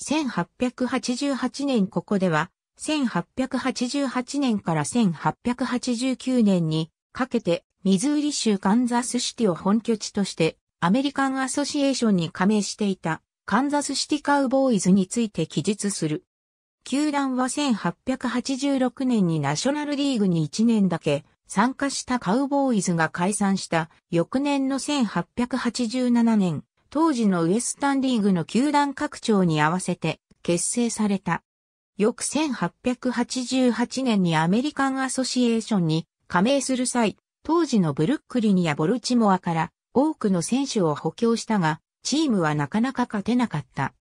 1888年ここでは、1888年から1889年にかけて、ミズーリ州カンザスシティを本拠地として、アメリカンアソシエーションに加盟していた、カンザスシティカウボーイズについて記述する。球団は1886年にナショナルリーグに1年だけ参加したカウボーイズが解散した翌年の1887年、当時のウエスタンリーグの球団拡張に合わせて結成された。翌1888年にアメリカンアソシエーションに加盟する際、当時のブルックリンやボルチモアから多くの選手を補強したが、チームはなかなか勝てなかった。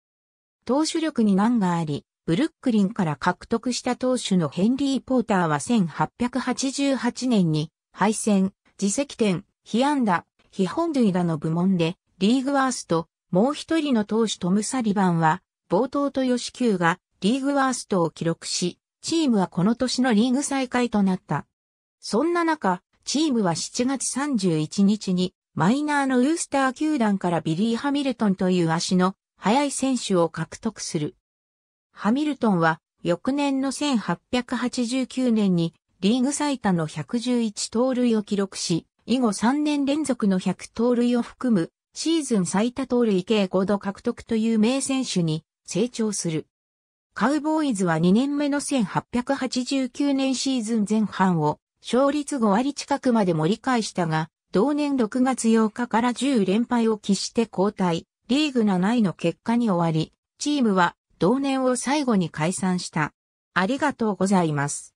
投手力に難があり、ブルックリンから獲得した投手のヘンリー・ポーターは1888年に敗戦、自責点、被安打、被本塁打の部門でリーグワースト、もう一人の投手トム・サリバンは、冒頭と吉球がリーグワーストを記録し、チームはこの年のリーグ再開となった。そんな中、チームは7月31日に、マイナーのウースター球団からビリー・ハミルトンという足の速い選手を獲得する。ハミルトンは翌年の1889年にリーグ最多の111盗塁を記録し、以後3年連続の100盗塁を含むシーズン最多盗塁計5度獲得という名選手に成長する。カウボーイズは2年目の1889年シーズン前半を勝率5割近くまで盛り返したが、同年6月8日から10連敗を喫して交代、リーグ7位の結果に終わり、チームは同年を最後に解散した。ありがとうございます。